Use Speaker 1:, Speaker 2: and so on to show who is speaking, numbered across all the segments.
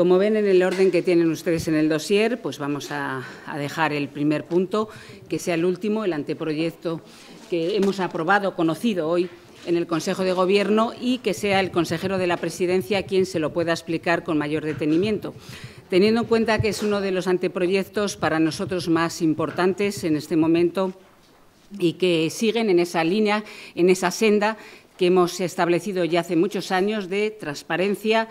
Speaker 1: Como ven en el orden que tienen ustedes en el dossier, pues vamos a, a dejar el primer punto, que sea el último, el anteproyecto que hemos aprobado, conocido hoy en el Consejo de Gobierno y que sea el consejero de la Presidencia quien se lo pueda explicar con mayor detenimiento. Teniendo en cuenta que es uno de los anteproyectos para nosotros más importantes en este momento y que siguen en esa línea, en esa senda que hemos establecido ya hace muchos años de transparencia,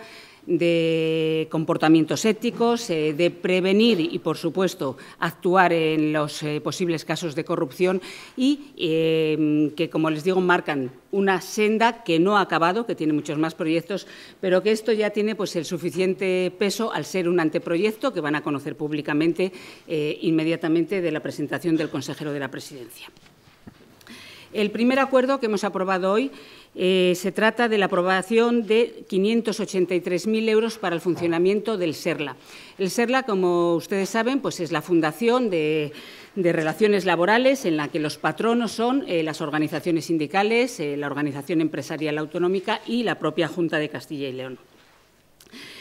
Speaker 1: de comportamientos éticos, eh, de prevenir y, por supuesto, actuar en los eh, posibles casos de corrupción y em, que, como les digo, marcan una senda que no ha acabado, que tiene muchos más proyectos, pero que esto ya tiene pues, el suficiente peso al ser un anteproyecto que van a conocer públicamente eh, inmediatamente de la presentación del consejero de la Presidencia. El primer acuerdo que hemos aprobado hoy eh, se trata de la aprobación de 583.000 euros para el funcionamiento del SERLA. El SERLA, como ustedes saben, pues es la fundación de, relaciones laborales en la que los patronos son eh, las organizaciones sindicales, eh, la Organización Empresarial Autonómica y la propia Junta de Castilla y León.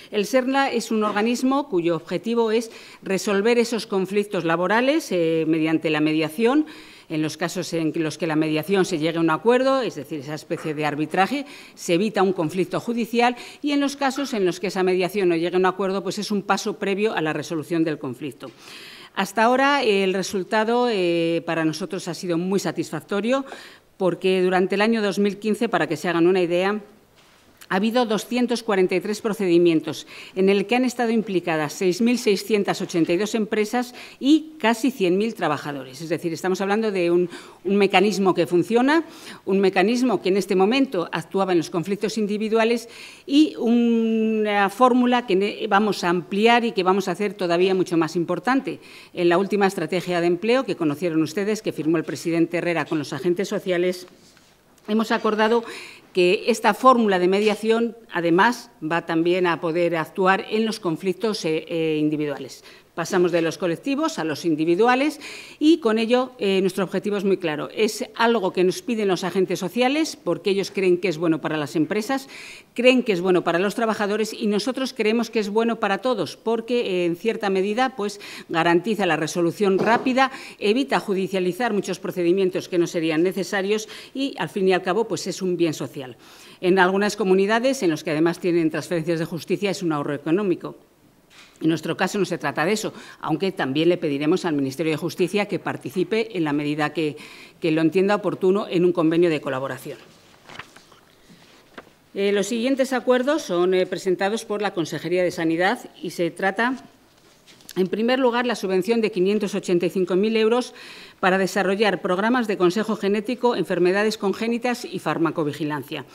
Speaker 1: El SERLA es un organismo cuyo objetivo es resolver esos conflictos laborales mediante la mediación en los casos en los que la mediación se llegue a un acuerdo, es decir, esa especie de arbitraje, se evita un conflicto judicial y en los casos en los que esa mediación no llegue a un acuerdo, pues es un paso previo a la resolución del conflicto. Hasta ahora el resultado eh, para nosotros ha sido muy satisfactorio porque durante el año 2015, para que se hagan una idea, ha habido 243 procedimientos en el que han estado implicadas 6.682 empresas y casi 100.000 trabajadores. Es decir, estamos hablando de un, un mecanismo que funciona, un mecanismo que en este momento actuaba en los conflictos individuales y una fórmula que vamos a ampliar y que vamos a hacer todavía mucho más importante. En la última estrategia de empleo que conocieron ustedes, que firmó el presidente Herrera con los agentes sociales, Hemos acordado que esta fórmula de mediación, además, va también a poder actuar en los conflictos eh, eh, individuales. Pasamos de los colectivos a los individuales y con ello eh, nuestro objetivo es muy claro. Es algo que nos piden los agentes sociales porque ellos creen que es bueno para las empresas, creen que es bueno para los trabajadores y nosotros creemos que es bueno para todos porque eh, en cierta medida pues garantiza la resolución rápida, evita judicializar muchos procedimientos que no serían necesarios y al fin y al cabo pues es un bien social. En algunas comunidades en las que además tienen transferencias de justicia es un ahorro económico. En nuestro caso no se trata de eso, aunque también le pediremos al Ministerio de Justicia que participe en la medida que, que lo entienda oportuno en un convenio de colaboración. Eh, los siguientes acuerdos son eh, presentados por la Consejería de Sanidad y se trata en primer lugar, la subvención de 585.000 euros para desarrollar programas de consejo genético, enfermedades congénitas y farmacovigilancia.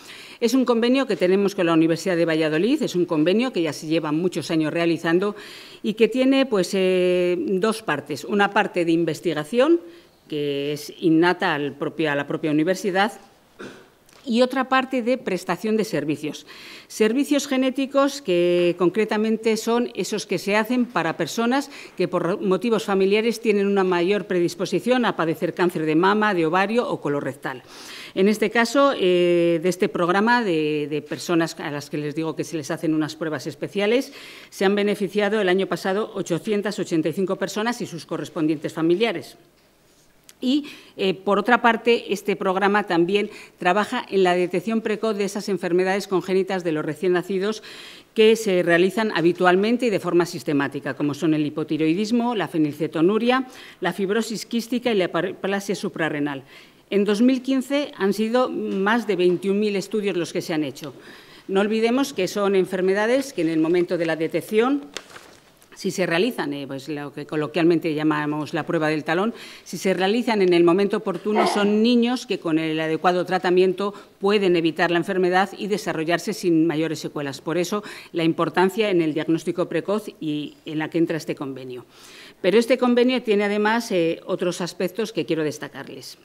Speaker 1: Es un convenio que tenemos con la Universidad de Valladolid, es un convenio que ya se lleva muchos años realizando y que tiene pues, eh, dos partes. Una parte de investigación, que es innata a la propia universidad, y otra parte de prestación de servicios. Servicios genéticos que concretamente son esos que se hacen para personas que por motivos familiares tienen una mayor predisposición a padecer cáncer de mama, de ovario o colorectal. En este caso, eh, de este programa de, de, personas a las que les digo que se les hacen unas pruebas especiales, se han beneficiado el año pasado 885 personas y sus correspondientes familiares. Y, eh, por otra parte, este programa también trabaja en la detección precoz de esas enfermedades congénitas de los recién nacidos que se realizan habitualmente y de forma sistemática, como son el hipotiroidismo, la fenilcetonuria, la fibrosis quística y la plasia suprarrenal. En 2015 han sido más de 21.000 estudios los que se han hecho. No olvidemos que son enfermedades que en el momento de la detección si se realizan, eh, pues lo que coloquialmente llamamos la prueba del talón, si se realizan en el momento oportuno, son niños que con el adecuado tratamiento pueden evitar la enfermedad y desarrollarse sin mayores secuelas. Por eso, la importancia en el diagnóstico precoz y en la que entra este convenio. Pero este convenio tiene además eh, otros aspectos que quiero destacarles.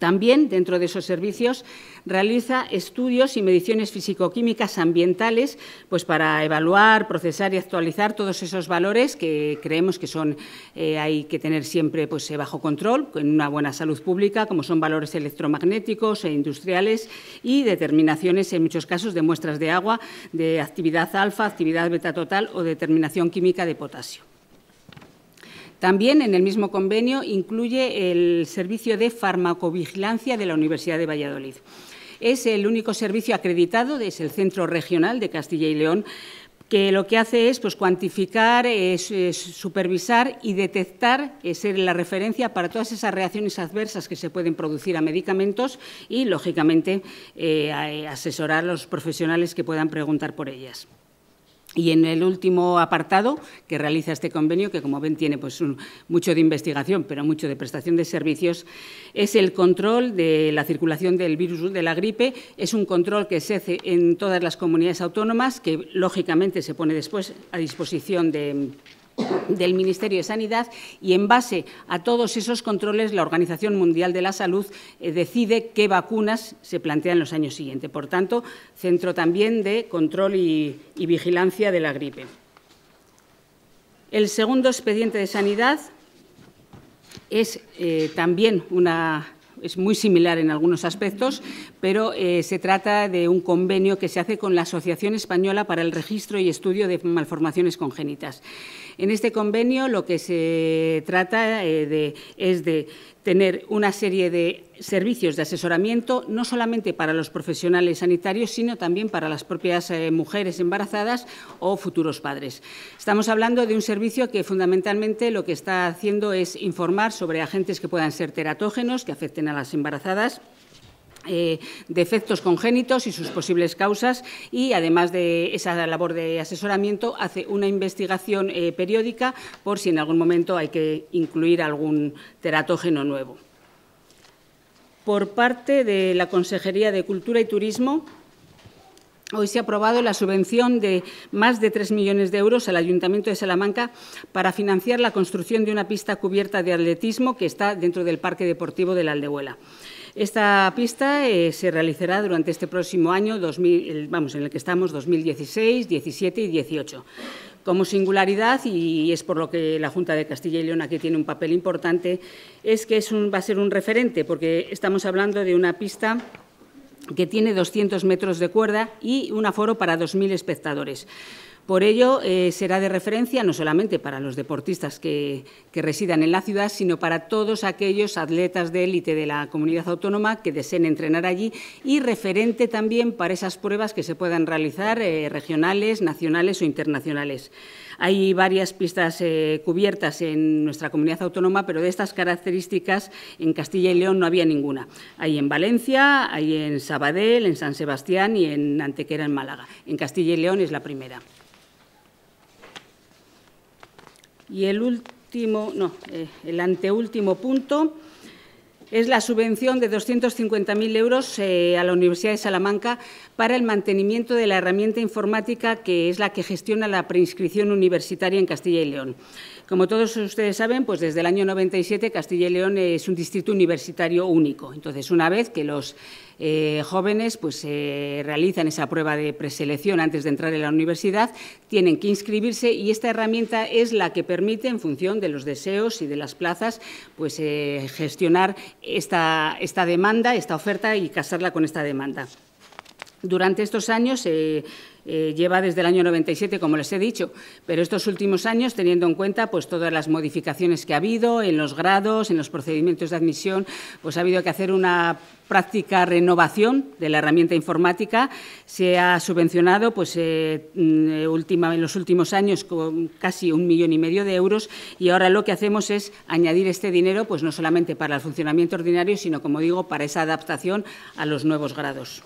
Speaker 1: También, dentro de esos servicios, realiza estudios y mediciones fisicoquímicas ambientales pues para evaluar, procesar y actualizar todos esos valores que creemos que son, eh, hay que tener siempre pues, eh, bajo control, en una buena salud pública, como son valores electromagnéticos e industriales y determinaciones, en muchos casos, de muestras de agua, de actividad alfa, actividad beta total o determinación química de potasio. También en el mismo convenio incluye el servicio de farmacovigilancia de la Universidad de Valladolid. Es el único servicio acreditado, desde el Centro Regional de Castilla y León, que lo que hace es pues, cuantificar, supervisar y detectar, ser la referencia para todas esas reacciones adversas que se pueden producir a medicamentos y, lógicamente, eh, eh, asesorar a los profesionales que puedan preguntar por ellas. Y en el último apartado que realiza este convenio, que como ven tiene pues mucho de investigación, pero mucho de prestación de servicios, es el control de la circulación del virus de la gripe. Es un control que se hace en todas las comunidades autónomas, que lógicamente se pone después a disposición de del Ministerio de Sanidad y en base a todos esos controles la Organización Mundial de la Salud eh, decide qué vacunas se plantean los años siguientes. Por tanto, centro también de control y, vigilancia de la gripe. El segundo expediente de sanidad es eh, también una es muy similar en algunos aspectos, pero eh, se trata de un convenio que se hace con la Asociación Española para el Registro y Estudio de Malformaciones Congénitas. En este convenio lo que se trata eh, es de tener una serie de servicios de asesoramiento, no solamente para los profesionales sanitarios, sino también para las propias eh, mujeres embarazadas o futuros padres. Estamos hablando de un servicio que fundamentalmente lo que está haciendo es informar sobre agentes que puedan ser teratógenos, que afecten a las embarazadas ...de eh, defectos congénitos y sus posibles causas y, además de esa labor de asesoramiento, hace una investigación eh, periódica por si en algún momento hay que incluir algún teratógeno nuevo. Por parte de la Consejería de Cultura y Turismo, Hoy se ha aprobado la subvención de más de 3 millones de euros al Ayuntamiento de Salamanca para financiar la construcción de una pista cubierta de atletismo que está dentro del Parque Deportivo de la Aldehuela. Esta pista eh, se realizará durante este próximo año, vamos, en el que estamos, 2016, 17 y 18 como singularidad, y es por lo que la Junta de Castilla y León aquí tiene un papel importante, es que va a ser un referente, porque estamos hablando de una pista que tiene 200 metros de cuerda y un aforo para 2.000 espectadores. Por ello, eh, será de referencia no solamente para los deportistas que, que, residan en la ciudad, sino para todos aquellos atletas de élite de la comunidad autónoma que deseen entrenar allí y referente también para esas pruebas que se puedan realizar eh, regionales, nacionales o internacionales. Hay varias pistas eh, cubiertas en nuestra comunidad autónoma, pero de estas características en Castilla y León no había ninguna. Hay en Valencia, hay en Sabadell, en San Sebastián y en Antequera, en Málaga. En Castilla y León es la primera. Y el último, no, eh, el anteúltimo punto es la subvención de 250.000 euros eh, a la Universidad de Salamanca para el mantenimiento de la herramienta informática que es la que gestiona la preinscripción universitaria en Castilla y León. Como todos ustedes saben, pues desde el año 97 Castilla y León es un distrito universitario único. Entonces, una vez que los eh, jóvenes pues, se realizan esa prueba de preselección antes de entrar en la universidad, tienen que inscribirse y esta herramienta es la que permite, en función de los deseos y de las plazas, pues, eh, gestionar esta, esta demanda, esta oferta y casarla con esta demanda. Durante estos años eh, eh, lleva desde el año 97, como les he dicho, pero estos últimos años, teniendo en cuenta pues, todas las modificaciones que ha habido en los grados, en los procedimientos de admisión, pues ha habido que hacer una práctica renovación de la herramienta informática. Se ha subvencionado pues, eh, mm, en los últimos años con casi un millón y medio de euros y ahora lo que hacemos es añadir este dinero pues, no solamente para el funcionamiento ordinario, sino, como digo, para esa adaptación a los nuevos grados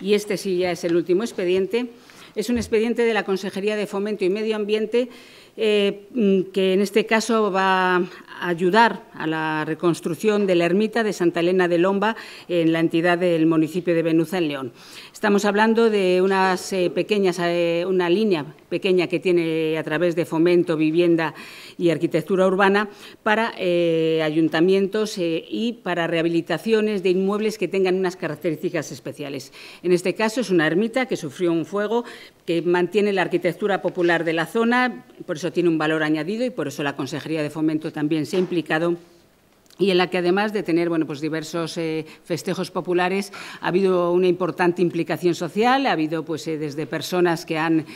Speaker 1: y este sí ya es el último expediente, es un expediente de la Consejería de Fomento y Medio Ambiente eh, mm, que en este caso va a ayudar a la reconstrucción de la ermita de Santa Elena de Lomba en la entidad del municipio de Venuza, en León. Estamos hablando de unas eh, pequeñas, eh, una línea pequeña que tiene a través de fomento, vivienda y arquitectura urbana para eh, ayuntamientos eh, y para rehabilitaciones de inmuebles que tengan unas características especiales. En este caso es una ermita que sufrió un fuego, que mantiene la arquitectura popular de la zona, por eso tiene un valor añadido y por eso la Consejería de Fomento también se ha implicado y en la que además de tener pues diversos eh, festejos populares ha habido una importante implicación social, ha habido pues, eh, desde personas que han,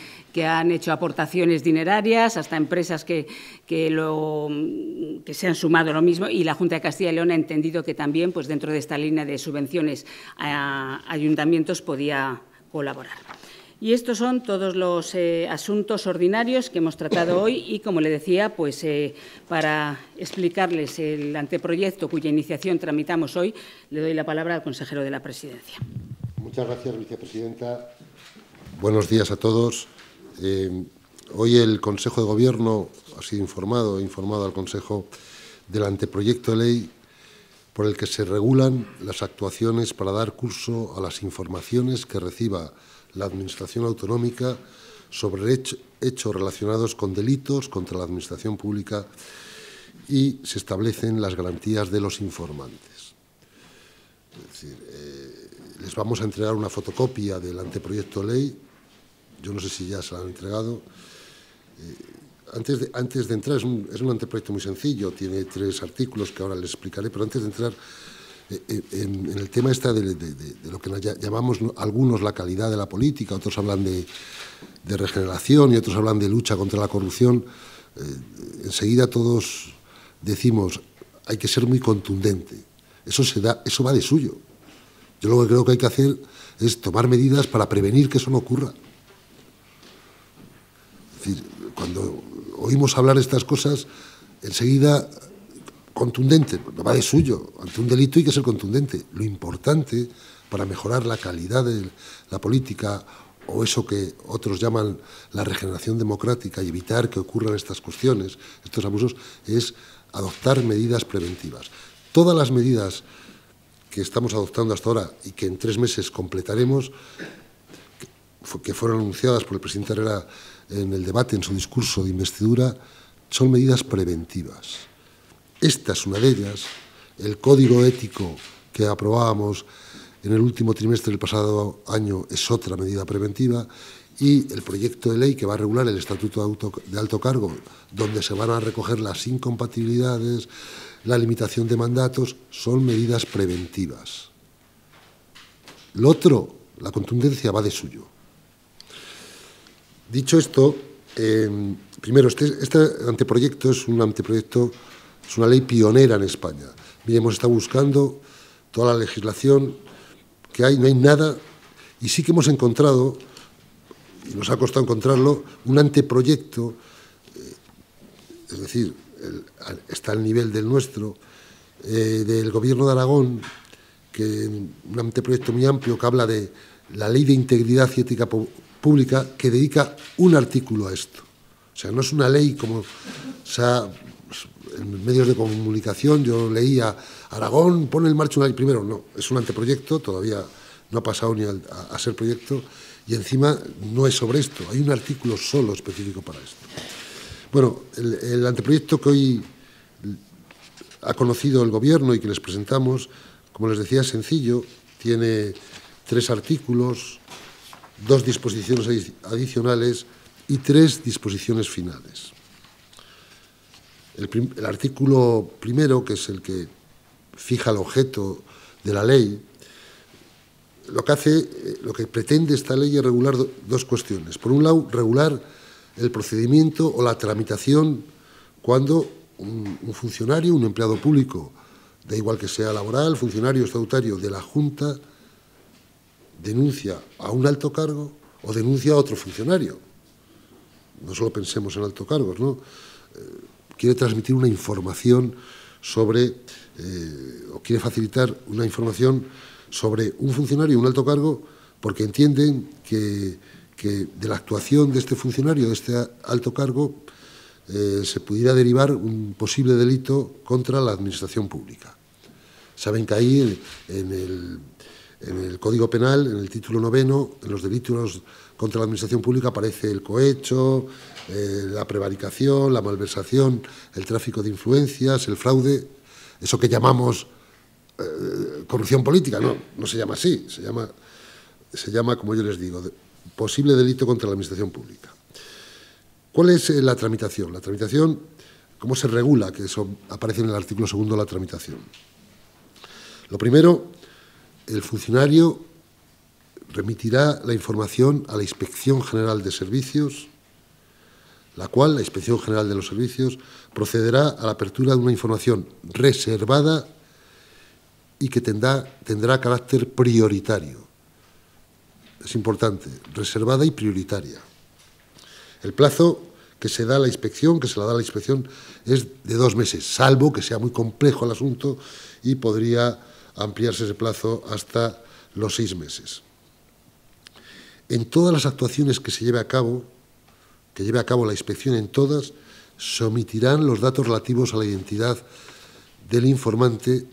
Speaker 1: hecho aportaciones dinerarias hasta empresas que, se han sumado lo mismo y la Junta de Castilla y León ha entendido que también pues, dentro de esta línea de subvenciones a ayuntamientos podía colaborar. Y estos son todos los eh, asuntos ordinarios que hemos tratado hoy y, como le decía, pues eh, para explicarles el anteproyecto cuya iniciación tramitamos hoy, le doy la palabra al consejero de la Presidencia.
Speaker 2: Muchas gracias, vicepresidenta. Buenos días a todos. Eh, hoy el Consejo de Gobierno ha sido informado, informado al Consejo del anteproyecto de ley por el que se regulan las actuaciones para dar curso a las informaciones que reciba la Administración Autonómica sobre hechos relacionados con delitos contra la Administración Pública y se establecen las garantías de los informantes. Eh, les vamos a entregar una fotocopia del anteproyecto de ley, yo no sé si ya se la han entregado. Eh, antes, de, antes de entrar, es un, es un anteproyecto muy sencillo, tiene tres artículos que ahora les explicaré, pero antes de entrar eh, eh, en, el tema está de, lo que llamamos algunos la calidad de la política, otros hablan de, regeneración y otros hablan de lucha contra la corrupción, eh, enseguida todos decimos hay que ser muy contundente. Eso se da, eso va de suyo. Yo lo que creo que hay que hacer es tomar medidas para prevenir que eso no ocurra. Es decir, cuando oímos hablar estas cosas, enseguida contundente, no va de suyo, ante un delito hay que ser contundente. Lo importante para mejorar la calidad de la política o eso que otros llaman la regeneración democrática y evitar que ocurran estas cuestiones, estos abusos, es adoptar medidas preventivas. Todas las medidas que estamos adoptando hasta ahora y que en tres meses completaremos, que fueron anunciadas por el presidente Herrera en el debate, en su discurso de investidura, son medidas preventivas esta es una de ellas, el código ético que aprobábamos en el último trimestre del pasado año es otra medida preventiva y el proyecto de ley que va a regular el Estatuto de, Alto Cargo, donde se van a recoger las incompatibilidades, la limitación de mandatos, son medidas preventivas. Lo otro, la contundencia va de suyo. Dicho esto, eh, primero, este, este anteproyecto es un anteproyecto es una ley pionera en España. hemos estado buscando toda la legislación que hay, no hay nada, y sí que hemos encontrado, y nos ha costado encontrarlo, un anteproyecto, eh, es decir, está al nivel del nuestro, eh, del Gobierno de Aragón, que un anteproyecto muy amplio que habla de la Ley de Integridad y Ética Pública, que dedica un artículo a esto. O sea, no es una ley como se en medios de comunicación yo leía, Aragón pone en marcha un año primero no, es un anteproyecto, todavía no ha pasado ni a, ser proyecto, y encima no es sobre esto, hay un artículo solo específico para esto. Bueno, el, el anteproyecto que hoy ha conocido el Gobierno y que les presentamos, como les decía, es sencillo, tiene tres artículos, dos disposiciones adicionales y tres disposiciones finales. El, artículo primero, que es el que fija el objeto de la ley, lo que hace, eh, lo que pretende esta ley es regular dos cuestiones. Por un lado, regular el procedimiento o la tramitación cuando un, funcionario, un empleado público, da igual que sea laboral, funcionario estatutario de la Junta, denuncia a un alto cargo o denuncia a otro funcionario. No solo pensemos en alto cargo, ¿no? Eh, quiere transmitir una información sobre, eh, o quiere facilitar una información sobre un funcionario, un alto cargo, porque entienden que, de la actuación de este funcionario, de este alto cargo, eh, se pudiera derivar un posible delito contra la administración pública. Saben que ahí, en el, en el Código Penal, en el título noveno, en los delitos contra la administración pública aparece el cohecho, eh, la prevaricación, la malversación, el tráfico de influencias, el fraude, eso que llamamos eh, corrupción política, no, no se llama así, se llama, se llama como yo les digo, posible delito contra la administración pública. ¿Cuál es eh, la tramitación? La tramitación, ¿cómo se regula? Que eso aparece en el artículo segundo, la tramitación. Lo primero, el funcionario remitirá la información a la Inspección General de Servicios la cual la Inspección General de los Servicios procederá a la apertura de una información reservada y que tendrá, tendrá carácter prioritario. Es importante, reservada y prioritaria. El plazo que se da a la inspección, que se la da a la inspección, es de dos meses, salvo que sea muy complejo el asunto y podría ampliarse ese plazo hasta los seis meses. En todas las actuaciones que se lleve a cabo, que lleve a cabo la inspección en todas se omitirán los datos relativos a la identidad del informante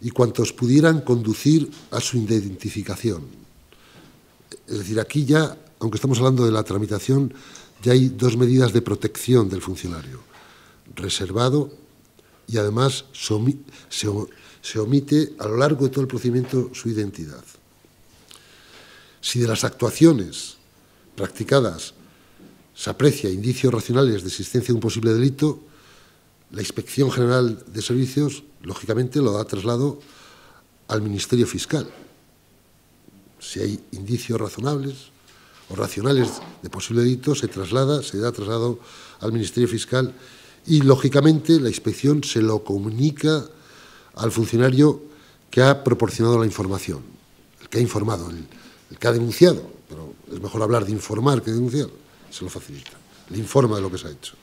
Speaker 2: y cuantos pudieran conducir a su identificación. Es decir, aquí ya, aunque estamos hablando de la tramitación, ya hay dos medidas de protección del funcionario. Reservado y además se omite a lo largo de todo el procedimiento su identidad. Si de las actuaciones practicadas se aprecia indicios racionales de existencia de un posible delito, la Inspección General de Servicios, lógicamente, lo da traslado al Ministerio Fiscal. Si hay indicios razonables o racionales de posible delito, se traslada, se da traslado al Ministerio Fiscal y, lógicamente, la inspección se lo comunica al funcionario que ha proporcionado la información, el que ha informado, el, que ha denunciado, pero es mejor hablar de informar que denunciar se lo facilita, le informa de lo que se ha hecho.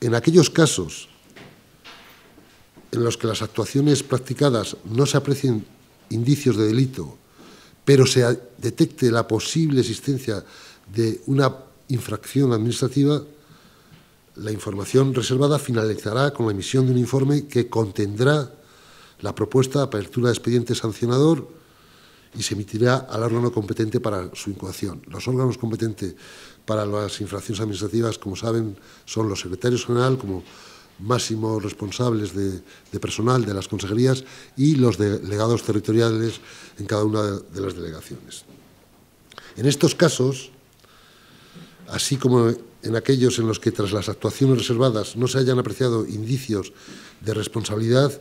Speaker 2: En aquellos casos en los que las actuaciones practicadas no se aprecien indicios de delito, pero se detecte la posible existencia de una infracción administrativa, la información reservada finalizará con la emisión de un informe que contendrá la propuesta de apertura de expediente sancionador y se emitirá al órgano competente para su incoación. Los órganos competentes para las infracciones administrativas, como saben, son los secretarios general como máximos responsables de, de personal de las consejerías y los delegados territoriales en cada una de las delegaciones. En estos casos, así como en aquellos en los que tras las actuaciones reservadas no se hayan apreciado indicios de responsabilidad,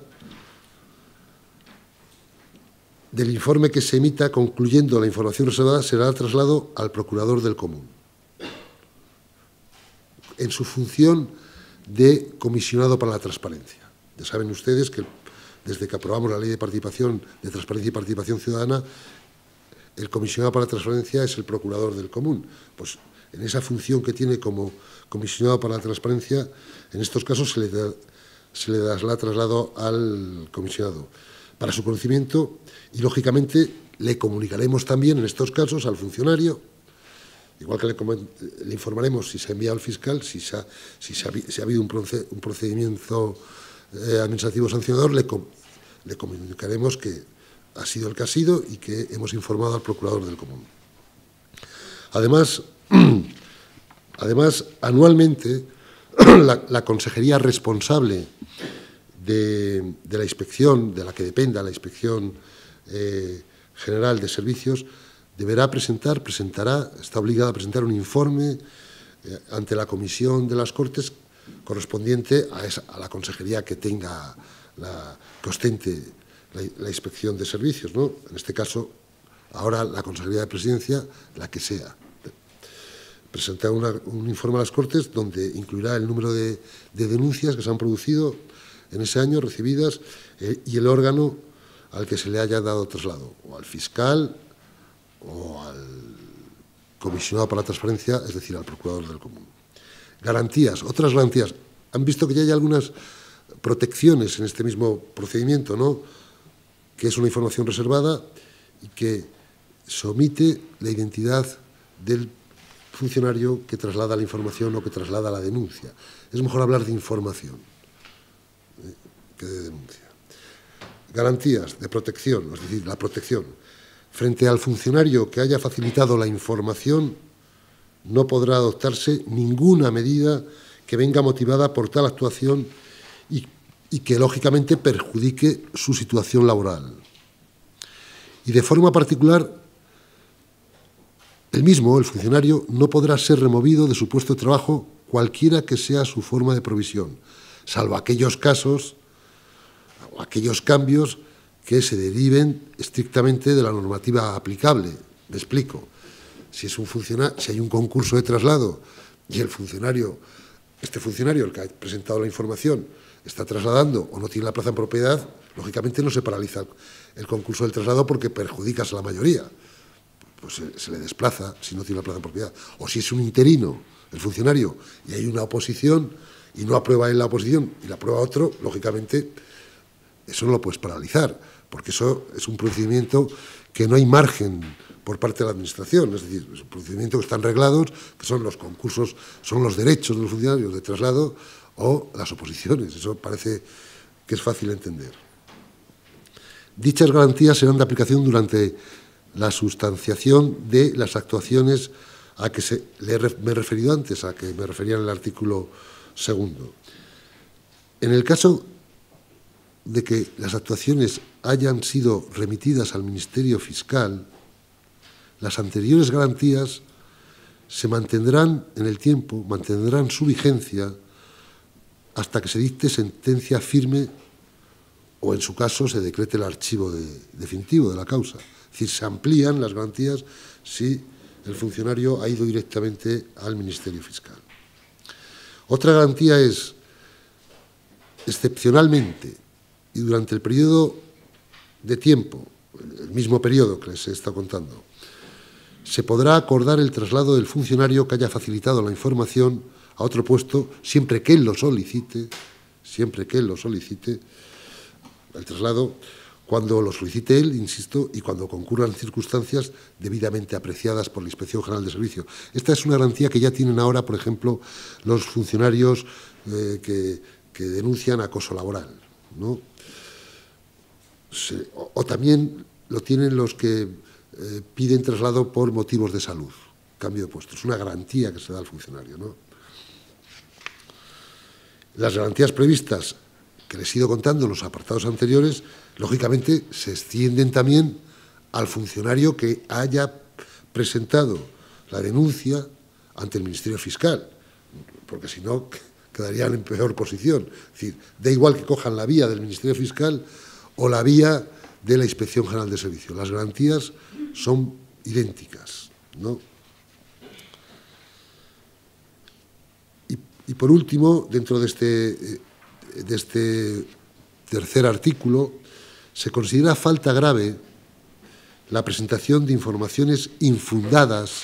Speaker 2: del informe que se emita concluyendo la información reservada será trasladado traslado al procurador del común en su función de comisionado para la transparencia. Ya saben ustedes que desde que aprobamos la ley de participación de transparencia y participación ciudadana, el comisionado para la transparencia es el procurador del común. Pues en esa función que tiene como comisionado para la transparencia, en estos casos se le se le traslado al comisionado para su conocimiento y, lógicamente, le comunicaremos también en estos casos al funcionario, igual que le, informaremos si se ha enviado al fiscal, si, ha, si se ha, habido un, procedimiento eh, administrativo sancionador, le, comunicaremos que ha sido el que ha sido y que hemos informado al procurador del común. Además, además anualmente, la consejería responsable de, la inspección, de la que dependa la inspección eh, general de servicios, deberá presentar, presentará, está obligada a presentar un informe eh, ante la comisión de las Cortes correspondiente a, esa, la consejería que tenga, la, que ostente la, inspección de servicios, ¿no? En este caso, ahora la consejería de presidencia, la que sea. Presentar un informe a las Cortes donde incluirá el número de denuncias que se han producido, en ese año recibidas eh, y el órgano al que se le haya dado traslado, o al fiscal o al comisionado para la transparencia, es decir, al procurador del común. Garantías, otras garantías. Han visto que ya hay algunas protecciones en este mismo procedimiento, ¿no? Que es una información reservada y que se omite la identidad del funcionario que traslada la información o que traslada la denuncia. Es mejor hablar de información que de denuncia. Garantías de protección, es decir, la protección. Frente al funcionario que haya facilitado la información, no podrá adoptarse ninguna medida que venga motivada por tal actuación y, y que, lógicamente, perjudique su situación laboral. Y de forma particular, el mismo, el funcionario, no podrá ser removido de su puesto de trabajo cualquiera que sea su forma de provisión, salvo aquellos casos aquellos cambios que se deriven estrictamente de la normativa aplicable. Me explico. Si, es un si hay un concurso de traslado y el funcionario, este funcionario, el que ha presentado la información, está trasladando o no tiene la plaza en propiedad, lógicamente no se paraliza el concurso del traslado porque perjudicas a la mayoría. Pues se, le desplaza si no tiene la plaza en propiedad. O si es un interino, el funcionario, y hay una oposición y no aprueba él la oposición y la aprueba otro, lógicamente eso no lo puedes paralizar, porque eso es un procedimiento que no hay margen por parte de la Administración, es decir, es un procedimiento que están reglados, que son los concursos, son los derechos de los funcionarios de traslado o las oposiciones, eso parece que es fácil entender. Dichas garantías serán de aplicación durante la sustanciación de las actuaciones a que se, me he referido antes, a que me refería en el artículo segundo. En el caso de que las actuaciones hayan sido remitidas al Ministerio Fiscal, las anteriores garantías se mantendrán en el tiempo, mantendrán su vigencia hasta que se dicte sentencia firme o, en su caso, se decrete el archivo definitivo de la causa. Es decir, se amplían las garantías si el funcionario ha ido directamente al Ministerio Fiscal. Otra garantía es, excepcionalmente, y durante el periodo de tiempo, el mismo periodo que les está contando, se podrá acordar el traslado del funcionario que haya facilitado la información a otro puesto siempre que él lo solicite, siempre que él lo solicite, el traslado cuando lo solicite él, insisto, y cuando concurran circunstancias debidamente apreciadas por la Inspección General de Servicio. Esta es una garantía que ya tienen ahora, por ejemplo, los funcionarios eh, que denuncian acoso laboral. ¿no? o, también lo tienen los que eh, piden traslado por motivos de salud, cambio de puesto. Es una garantía que se da al funcionario. ¿no? Las garantías previstas que les he ido contando en los apartados anteriores, lógicamente se extienden también al funcionario que haya presentado la denuncia ante el Ministerio Fiscal, porque si no, quedarían en peor posición. Es decir, da igual que cojan la vía del Ministerio Fiscal o la vía de la Inspección General de Servicios. Las garantías son idénticas. ¿no? Y, por último, dentro de este, eh, de este tercer artículo, se considera falta grave la presentación de informaciones infundadas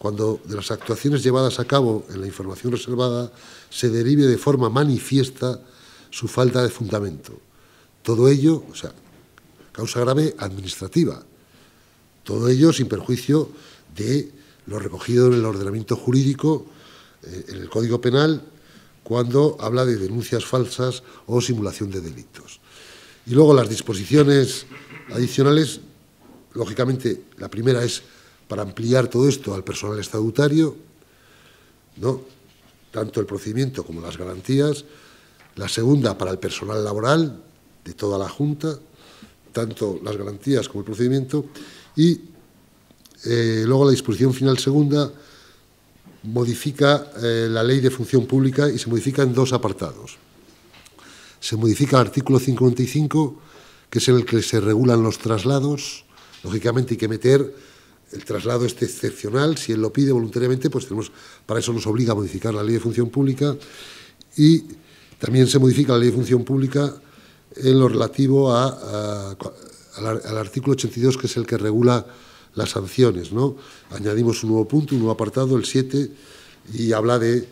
Speaker 2: cuando de las actuaciones llevadas a cabo en la información reservada se derive de forma manifiesta su falta de fundamento. Todo ello, o sea, causa grave administrativa. Todo ello sin perjuicio de lo recogido en el ordenamiento jurídico, eh, en el Código Penal, cuando habla de denuncias falsas o simulación de delitos. Y luego las disposiciones adicionales, lógicamente, la primera es para ampliar todo esto al personal estatutario, ¿no? tanto el procedimiento como las garantías, la segunda para el personal laboral de toda la Junta, tanto las garantías como el procedimiento, y eh, luego la disposición final segunda modifica eh, la ley de función pública y se modifica en dos apartados. Se modifica el artículo 55, que es en el que se regulan los traslados, lógicamente hay que meter el traslado es excepcional, si él lo pide voluntariamente, pues tenemos, para eso nos obliga a modificar la ley de función pública y también se modifica la ley de función pública en lo relativo a, al artículo 82, que es el que regula las sanciones. ¿no? Añadimos un nuevo punto, un nuevo apartado, el 7, y habla de,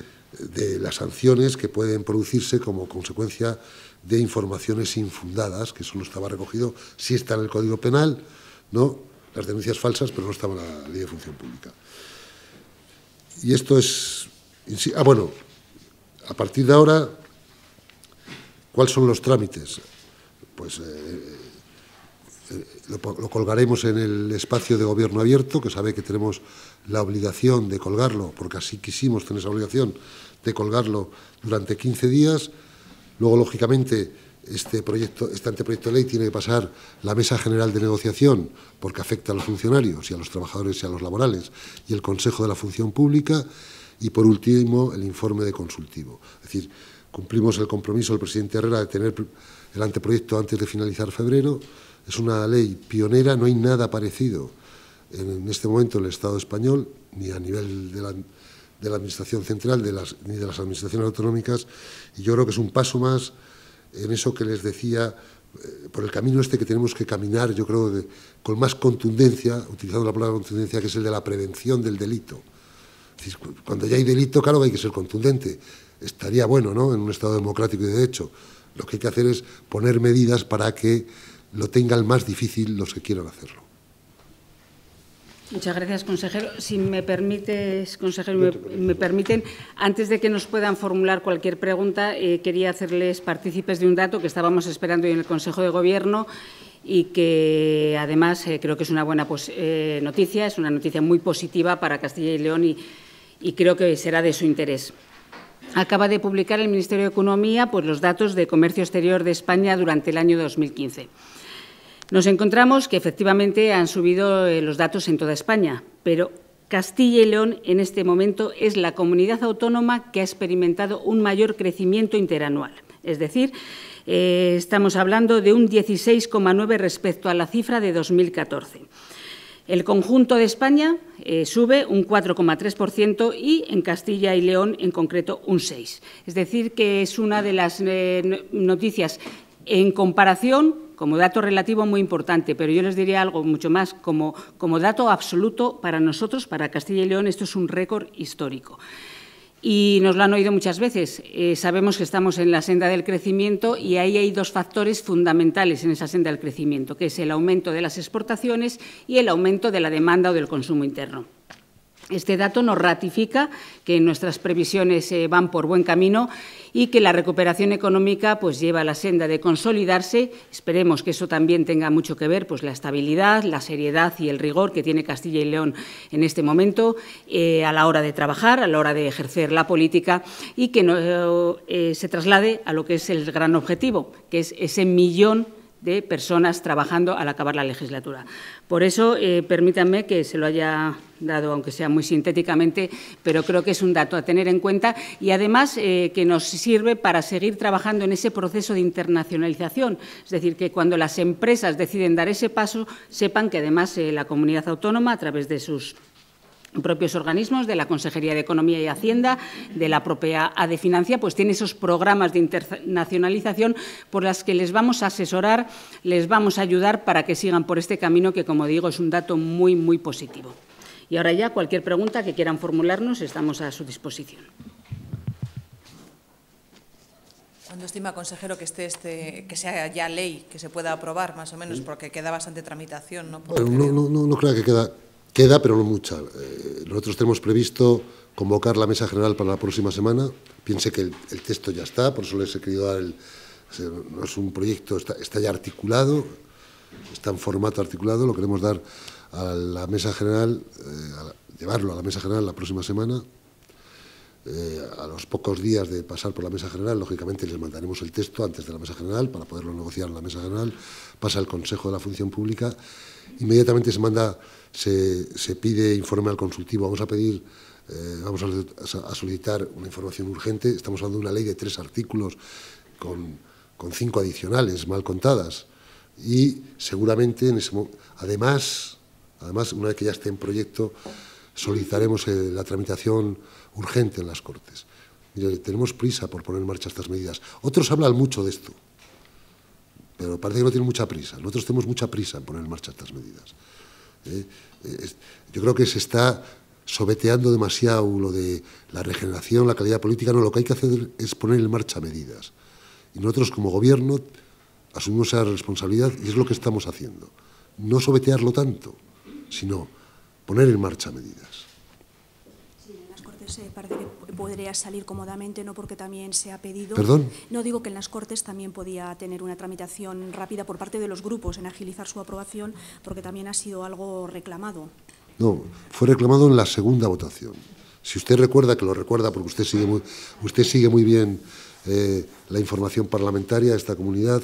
Speaker 2: las sanciones que pueden producirse como consecuencia de informaciones infundadas, que solo estaba recogido, si está en el Código Penal, ¿no? las denuncias falsas, pero no estaba la ley de función pública. Y esto es... Ah, bueno, a partir de ahora, ¿cuáles son los trámites? Pues eh, eh, eh, lo, colgaremos en el espacio de gobierno abierto, que sabe que tenemos la obligación de colgarlo, porque así quisimos tener esa obligación de colgarlo durante 15 días. Luego, lógicamente, este, proyecto, este anteproyecto de ley tiene que pasar la mesa general de negociación porque afecta a los funcionarios y a los trabajadores y a los laborales y el Consejo de la Función Pública y por último el informe de consultivo. Es decir, cumplimos el compromiso del presidente Herrera de tener el anteproyecto antes de finalizar febrero. Es una ley pionera, no hay nada parecido en este momento en el Estado español ni a nivel de la Administración Central ni de las Administraciones Autonómicas y yo creo que es un paso más en eso que les decía, eh, por el camino este que tenemos que caminar, yo creo, con más contundencia, utilizando la palabra contundencia, que es el de la prevención del delito. cuando ya hay delito, claro hay que ser contundente. Estaría bueno, ¿no?, en un Estado democrático y de derecho. Lo que hay que hacer es poner medidas para que lo tengan más difícil los que quieran hacerlo.
Speaker 1: Muchas gracias, consejero. Si me permites, consejero, me, permiten, antes de que nos puedan formular cualquier pregunta, eh, quería hacerles partícipes de un dato que estábamos esperando en el Consejo de Gobierno y que, además, eh, creo que es una buena pues, eh, noticia, es una noticia muy positiva para Castilla y León y, creo que será de su interés. Acaba de publicar el Ministerio de Economía pues, los datos de comercio exterior de España durante el año 2015. Nos encontramos que efectivamente han subido eh, los datos en toda España, pero Castilla y León en este momento es la comunidad autónoma que ha experimentado un mayor crecimiento interanual. Es decir, eh, estamos hablando de un 16,9 respecto a la cifra de 2014. El conjunto de España eh, sube un 4,3% y en Castilla y León en concreto un 6%. Es decir, que es una de las noticias en comparación, como dato relativo muy importante, pero yo les diría algo mucho más, como, como dato absoluto para nosotros, para Castilla y León, esto es un récord histórico. Y nos lo han oído muchas veces. Eh, sabemos que estamos en la senda del crecimiento y ahí hay dos factores fundamentales en esa senda del crecimiento, que es el aumento de las exportaciones y el aumento de la demanda o del consumo interno. Este dato nos ratifica que nuestras previsiones eh, van por buen camino y que la recuperación económica pues, lleva a la senda de consolidarse. Esperemos que eso también tenga mucho que ver pues, la estabilidad, la seriedad y el rigor que tiene Castilla y León en este momento eh, a la hora de trabajar, a la hora de ejercer la política y que eh, se traslade a lo que es el gran objetivo, que es ese millón de personas trabajando al acabar la legislatura. Por eso, eh, permítanme que se lo haya dado, aunque sea muy sintéticamente, pero creo que es un dato a tener en cuenta y además eh, que nos sirve para seguir trabajando en ese proceso de internacionalización. Es decir, que cuando las empresas deciden dar ese paso, sepan que además eh, la comunidad autónoma, a través de sus propios organismos de la Consejería de Economía y Hacienda, de la propia de Financia, pues tiene esos programas de internacionalización por las que les vamos a asesorar, les vamos a ayudar para que sigan por este camino que, como digo, es un dato muy, muy positivo. Y ahora ya cualquier pregunta que quieran formularnos, estamos a su disposición. ¿Cuándo estima, consejero, que esté este, que sea ya ley, que se pueda aprobar, más o menos, porque queda bastante tramitación, ¿no?
Speaker 2: no, no creo que queda Queda, pero no mucha. Eh, nosotros tenemos previsto convocar la mesa general para la próxima semana. Piense que el, texto ya está, por eso les he querido dar el... No es un proyecto, está, ya articulado, está en formato articulado, lo queremos dar a la mesa general, eh, llevarlo a la mesa general la próxima semana. Eh, a los pocos días de pasar por la mesa general, lógicamente les mandaremos el texto antes de la mesa general para poderlo negociar en la mesa general. Pasa el Consejo de la Función Pública Inmediatamente se manda, se, pide informe al consultivo. Vamos a pedir, eh, vamos a, solicitar una información urgente. Estamos hablando de una ley de tres artículos con, cinco adicionales mal contadas. Y seguramente, además, además, una vez que ya esté en proyecto, solicitaremos eh, la tramitación urgente en las Cortes. tenemos prisa por poner en marcha estas medidas. Otros hablan mucho de esto pero parece que no tiene mucha prisa. Nosotros tenemos mucha prisa en poner en marcha estas medidas. ¿eh? Eh, yo creo que se está sobeteando demasiado lo de la regeneración, la calidad política. No, lo que hay que hacer es poner en marcha medidas. Y nosotros como gobierno asumimos esa responsabilidad y es lo que estamos haciendo. No sobetearlo tanto, sino poner en marcha medidas.
Speaker 1: Sí, las Cortes eh, podría salir cómodamente, no porque también se ha pedido. No digo que en las Cortes también podía tener una tramitación rápida por parte de los grupos en agilizar su aprobación, porque también ha sido algo reclamado.
Speaker 2: No, fue reclamado en la segunda votación. Si usted recuerda, que lo recuerda porque usted sigue muy, usted sigue muy bien eh, la información parlamentaria de esta comunidad,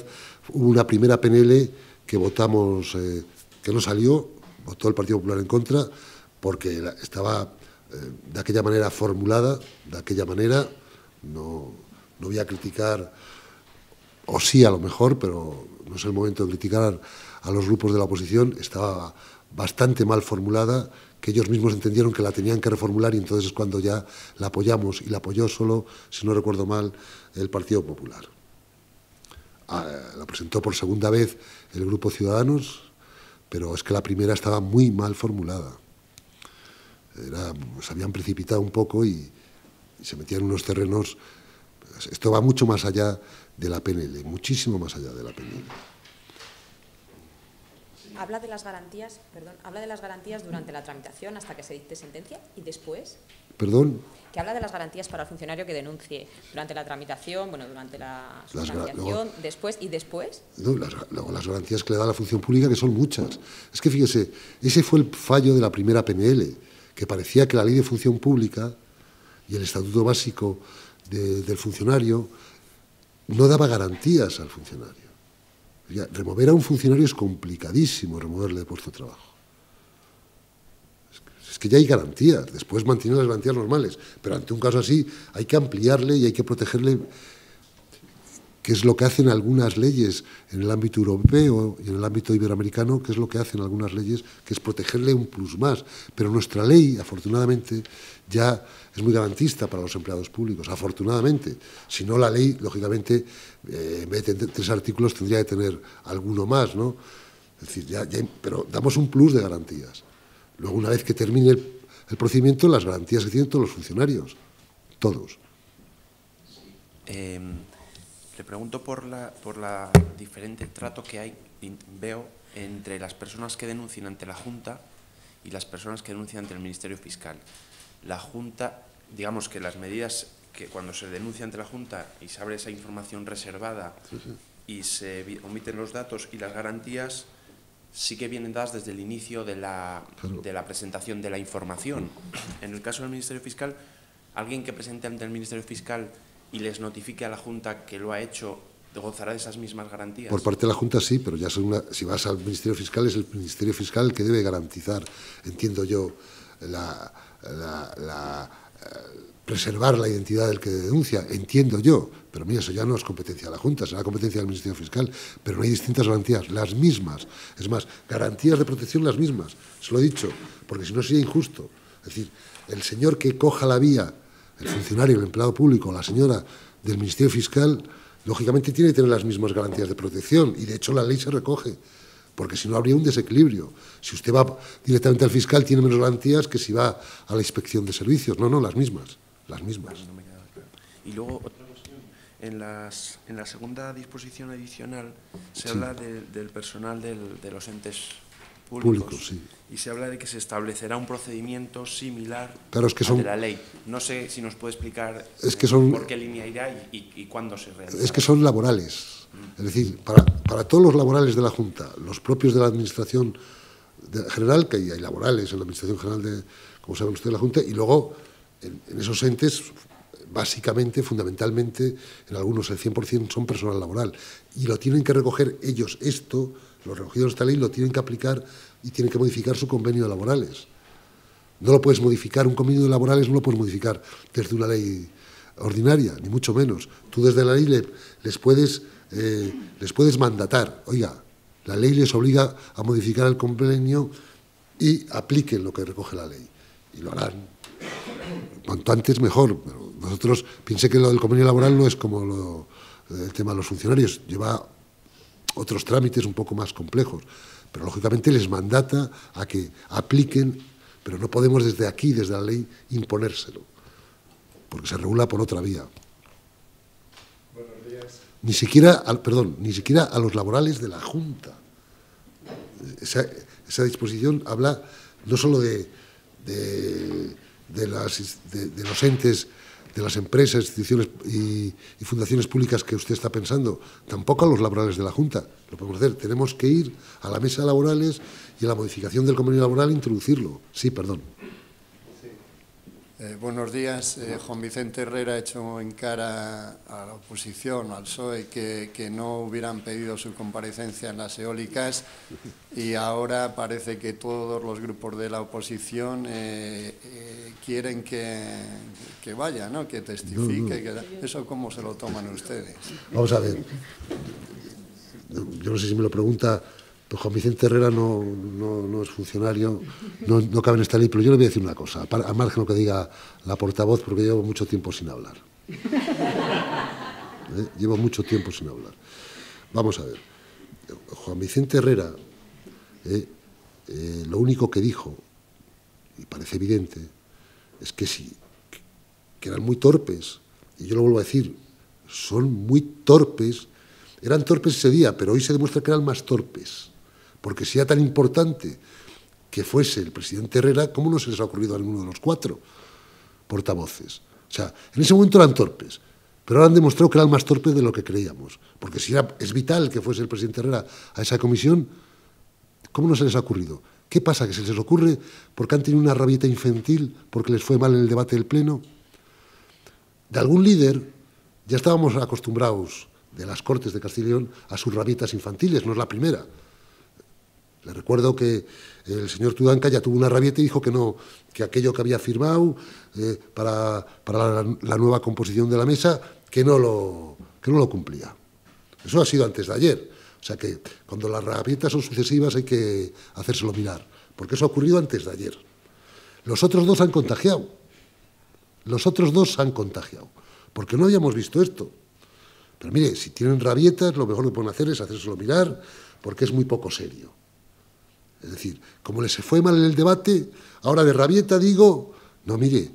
Speaker 2: hubo una primera PNL que votamos, eh, que no salió, votó el Partido Popular en contra, porque estaba eh, de aquella manera formulada, de aquella manera. No, voy a criticar, o sí a lo mejor, pero no es el momento de criticar a los grupos de la oposición. Estaba bastante mal formulada, que ellos mismos entendieron que la tenían que reformular y entonces es cuando ya la apoyamos y la apoyó solo, si no recuerdo mal, el Partido Popular. Ah, la presentó por segunda vez el Grupo Ciudadanos, pero es que la primera estaba muy mal formulada. Era, se habían precipitado un poco y, se metían en unos terrenos. Pues, esto va mucho más allá de la PNL, muchísimo más allá de la PNL.
Speaker 1: Habla de las garantías, habla de las garantías durante la tramitación hasta que se dicte sentencia y después. Perdón. Que habla de las garantías para el funcionario que denuncie durante la tramitación, bueno, durante la tramitación, después y después.
Speaker 2: No, las garantías que le da la función pública que son muchas. Es que fíjese, ese fue el fallo de la primera PNL que parecía que la ley de función pública y el estatuto básico del funcionario no daba garantías al funcionario. remover a un funcionario es complicadísimo, removerle de puesto de trabajo. Es que, ya hay garantías, después mantiene las garantías normales, pero ante un caso así hay que ampliarle y hay que protegerle que es lo que hacen algunas leyes en el ámbito europeo y en el ámbito iberoamericano, que es lo que hacen algunas leyes, que es protegerle un plus más. Pero nuestra ley, afortunadamente, ya es muy garantista para los empleados públicos, afortunadamente. Si no, la ley, lógicamente, eh, en vez de tres artículos, tendría que tener alguno más, ¿no? Es decir, ya, pero damos un plus de garantías. Luego, una vez que termine el, procedimiento, las garantías se tienen todos los funcionarios, todos.
Speaker 3: Em, le pregunto por la, por la diferente trato que hay, veo, entre las personas que denuncian ante la Junta y las personas que denuncian ante el Ministerio Fiscal. La Junta, digamos que las medidas que cuando se denuncia ante la Junta y se abre esa información reservada y se omiten los datos y las garantías, sí que vienen dadas desde el inicio de la, de la presentación de la información. En el caso del Ministerio Fiscal, alguien que presente ante el Ministerio Fiscal y les notifique a la Junta que lo ha hecho, gozará de esas mismas garantías? Por parte de la
Speaker 2: Junta sí, pero ya son una, si vas al Ministerio Fiscal es el Ministerio Fiscal el que debe garantizar, entiendo yo, eh, preservar la identidad del que denuncia, entiendo yo, pero mira, eso ya no es competencia de la Junta, será competencia del Ministerio Fiscal, pero no hay distintas garantías, las mismas, es más, garantías de protección las mismas, se lo he dicho, porque si no sería injusto. Es decir, el señor que coja la vía el funcionario, el empleado público, la señora del Ministerio Fiscal, lógicamente tiene que tener las mismas garantías de protección y de hecho la ley se recoge, porque si no habría un desequilibrio. Si usted va directamente al fiscal tiene menos garantías que si va a la inspección de servicios. No, no, las mismas, las mismas.
Speaker 3: Y luego otra cuestión, en, las, en la segunda disposición adicional se habla del personal de los entes sí. Y se habla de que se establecerá un procedimiento similar claro, que son, de la ley. No sé si nos puede explicar es que son, por qué línea irá y, cuándo se realizará. Es que son
Speaker 2: laborales. Mm. Es decir, para, todos los laborales de la Junta, los propios de la Administración General, que hay, laborales en la Administración General, de, como saben ustedes, la Junta, y luego en, en esos entes básicamente, fundamentalmente, en algunos el 100% son personal laboral. Y lo tienen que recoger ellos esto los recogidos de esta ley lo tienen que aplicar y tienen que modificar su convenio de laborales. No lo puedes modificar, un convenio de laborales no lo puedes modificar desde una ley ordinaria, ni mucho menos. Tú desde la ley les, puedes, eh, les puedes mandatar, oiga, la ley les obliga a modificar el convenio y apliquen lo que recoge la ley. Y lo harán. Cuanto antes mejor. Nosotros, piense que lo del convenio laboral no es como lo, el tema de los funcionarios, lleva otros trámites un poco más complejos, pero lógicamente les mandata a que apliquen, pero no podemos desde aquí, desde la ley, imponérselo, porque se regula por otra vía. Ni siquiera, perdón, ni siquiera a los laborales de la Junta. Esa, disposición habla no solo de, de los entes de las empresas, instituciones y, fundaciones públicas que usted está pensando, tampoco a los laborales de la Junta. Lo podemos hacer. Tenemos que ir a la mesa de laborales y a la modificación del convenio laboral e introducirlo. Sí, perdón. Eh, buenos días. Eh, Juan Vicente Herrera ha hecho en cara a la oposición, al PSOE, que, no hubieran pedido su comparecencia en las eólicas y ahora parece que todos los grupos de la oposición eh, quieren que, que, vaya, ¿no? que testifique. ¿Eso cómo se lo toman ustedes? Vamos a ver. Yo no sé si me lo pregunta pues Juan Vicente Herrera no, es funcionario, no, cabe en esta ley, pero yo le voy a decir una cosa, a margen lo que diga la portavoz, porque llevo mucho tiempo sin hablar. ¿Eh? Llevo mucho tiempo sin hablar. Vamos a ver, Juan Vicente Herrera, ¿eh? Eh, lo único que dijo, y parece evidente, es que sí, que eran muy torpes, y yo lo vuelvo a decir, son muy torpes, eran torpes ese día, pero hoy se demuestra que eran más torpes porque si era tan importante que fuese el presidente Herrera, ¿cómo no se les ha ocurrido a ninguno de los cuatro portavoces? O sea, en ese momento eran torpes, pero ahora han demostrado que eran más torpes de lo que creíamos, porque si es vital que fuese el presidente Herrera a esa comisión, ¿cómo no se les ha ocurrido? ¿Qué pasa? ¿Que se les ocurre porque han tenido una rabieta infantil, porque les fue mal en el debate del Pleno? De algún líder ya estábamos acostumbrados de las Cortes de León a sus rabietas infantiles, no es la primera. Le recuerdo que el señor Tudanca ya tuvo una rabieta y dijo que no, que aquello que había firmado eh, para, la, nueva composición de la mesa, que no, lo, que no lo cumplía. Eso ha sido antes de ayer. O sea que cuando las rabietas son sucesivas hay que hacérselo mirar, porque eso ha ocurrido antes de ayer. Los otros dos han contagiado. Los otros dos han contagiado, porque no habíamos visto esto. Pero mire, si tienen rabietas, lo mejor que pueden hacer es hacérselo mirar, porque es muy poco serio. Es decir, como les fue mal en el debate, ahora de rabieta digo, no, mire,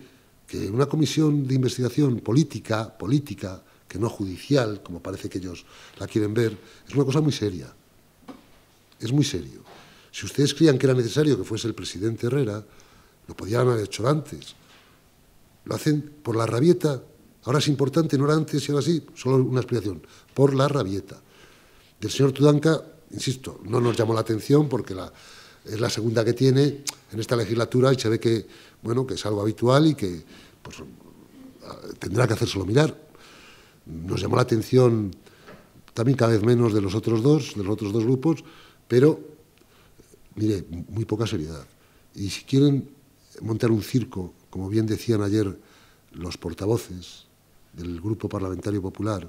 Speaker 2: que una comisión de investigación política, política, que no judicial, como parece que ellos la quieren ver, es una cosa muy seria. Es muy serio. Si ustedes creían que era necesario que fuese el presidente Herrera, lo podían haber hecho antes. Lo hacen por la rabieta. Ahora es importante, no era antes y ahora sí. Solo una explicación. Por la rabieta. Del señor Tudanca insisto, no nos llamó la atención porque es la segunda que tiene en esta legislatura y se ve que, bueno, que es algo habitual y que pues, tendrá que hacérselo mirar. Nos llamó la atención también cada vez menos de los otros dos, de los otros dos grupos, pero, mire, muy poca seriedad. Y si quieren montar un circo, como bien decían ayer los portavoces del Grupo Parlamentario Popular,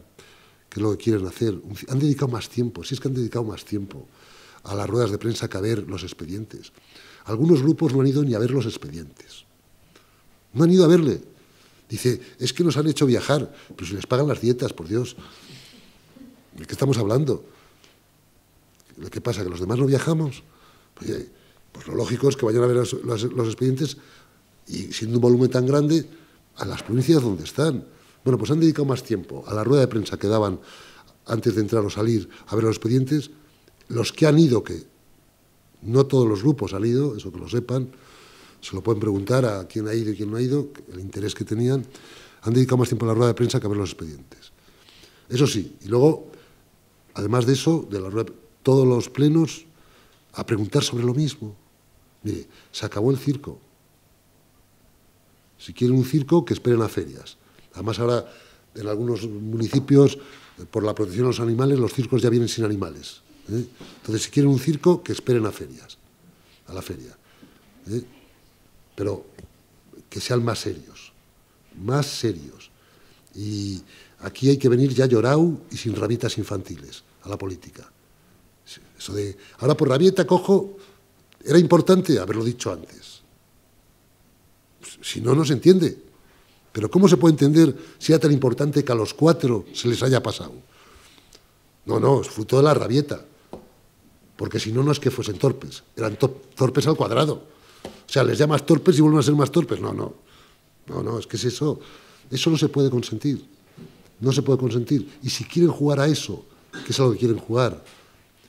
Speaker 2: que lo que quieren hacer. Han dedicado más tiempo, si es que han dedicado más tiempo a las ruedas de prensa que a ver los expedientes. Algunos grupos no han ido ni a ver los expedientes. No han ido a verle. Dice, es que nos han hecho viajar, pero si les pagan las dietas, por Dios. ¿De qué estamos hablando? lo que pasa? ¿Que los demás no viajamos? Pues, lo lógico es que vayan a ver los expedientes y siendo un volumen tan grande, a las provincias donde están. Bueno, pues han dedicado más tiempo a la rueda de prensa que daban antes de entrar o salir a ver los expedientes, los que han ido, que no todos los grupos han ido, eso que lo sepan, se lo pueden preguntar a quién ha ido y quién no ha ido, el interés que tenían, han dedicado más tiempo a la rueda de prensa que a ver los expedientes. Eso sí, y luego, además de eso, de la todos los plenos a preguntar sobre lo mismo. Mire, se acabó el circo. Si quieren un circo, que esperen a ferias. Además ahora en algunos municipios, por la protección de los animales, los circos ya vienen sin animales. ¿eh? Entonces, si quieren un circo, que esperen a ferias, a la feria. ¿eh? Pero que sean más serios, más serios. Y aquí hay que venir ya llorado y sin rabietas infantiles a la política. Eso de, ahora por rabieta cojo, era importante haberlo dicho antes. Si no, no se entiende. Pero ¿cómo se puede entender sea tan importante que a los cuatro se les haya pasado? No, no, es fruto de la rabieta. Porque si no, no es que fuesen torpes. Eran torpes al cuadrado. O sea, les llamas torpes y vuelven a ser más torpes. No, no. No, no, es que es eso. Eso no se puede consentir. No se puede consentir. Y si quieren jugar a eso, que es algo que quieren jugar,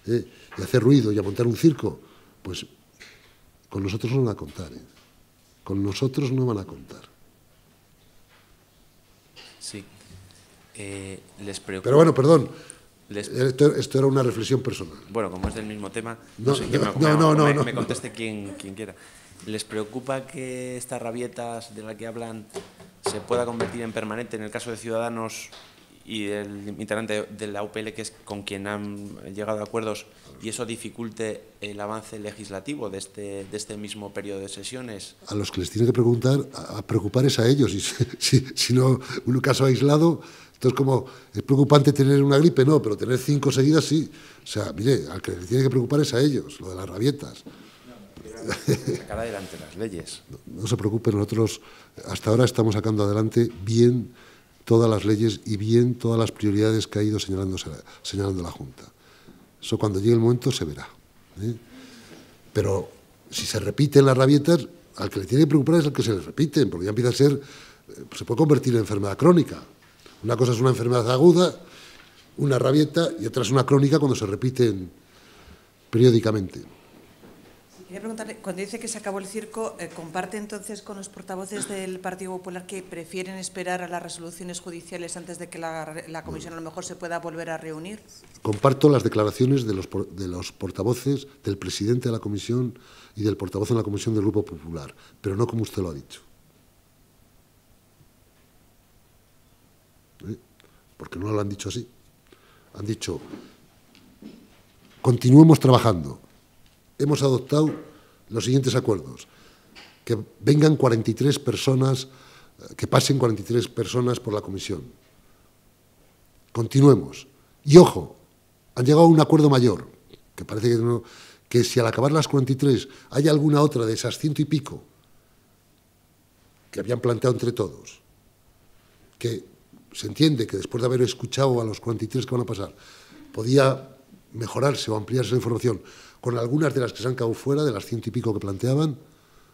Speaker 2: ¿eh? y hacer ruido y a montar un circo, pues con nosotros no van a contar. ¿eh? Con nosotros no van a contar.
Speaker 3: Eh, les preocupa. Pero bueno, perdón. Eh,
Speaker 2: esto, era una reflexión personal.
Speaker 3: Bueno, como es del mismo tema, no, no sé, no, me, no, conteste quien, quiera. ¿Les preocupa que estas rabietas de las que hablan se pueda convertir en permanente en el caso de Ciudadanos y del integrante de la UPL, que es con quien han llegado a acuerdos, y eso dificulte el avance legislativo de este, de este mismo periodo de sesiones?
Speaker 2: A los que les tiene que preguntar, a preocupar es a ellos, si no, un caso aislado entonces es como, ¿es preocupante tener una gripe? No, pero tener cinco seguidas sí. O sea, mire, al que le tiene que preocupar es a ellos, lo de las rabietas.
Speaker 3: Sacar adelante las leyes. No, se
Speaker 2: preocupe, nosotros hasta ahora estamos sacando adelante bien todas las leyes y bien todas las prioridades que ha ido señalando la Junta. Eso cuando llegue el momento se verá. ¿eh? Pero si se repiten las rabietas, al que le tiene que preocupar es al que se les repiten, porque ya empieza a ser, eh, se puede convertir en enfermedad crónica. Una cosa es una enfermedad aguda, una rabieta y otra es una crónica cuando se repiten periódicamente.
Speaker 1: Quería preguntarle, cuando dice que se acabó el circo, eh, ¿comparte entonces con los portavoces del Partido Popular que prefieren esperar a las resoluciones judiciales antes de que la, comisión a lo mejor se pueda volver a reunir?
Speaker 2: Comparto las declaraciones de los, de los portavoces, del presidente de la comisión y del portavoz en la comisión del Grupo Popular, pero no como usted lo ha dicho. ¿eh? porque no lo han dicho así. Han dicho, continuemos trabajando. Hemos adoptado los siguientes acuerdos. Que vengan 43 personas, eh, que pasen 43 personas por la comisión. Continuemos. Y ojo, han llegado a un acuerdo mayor, que parece que, que si al acabar las 43 hay alguna otra de esas ciento y pico que habían planteado entre todos, que se entiende que después de haber escuchado a los 43 que van a pasar, podía mejorarse o ampliarse la información con algunas de las que se han quedado fuera, de las ciento y pico que planteaban,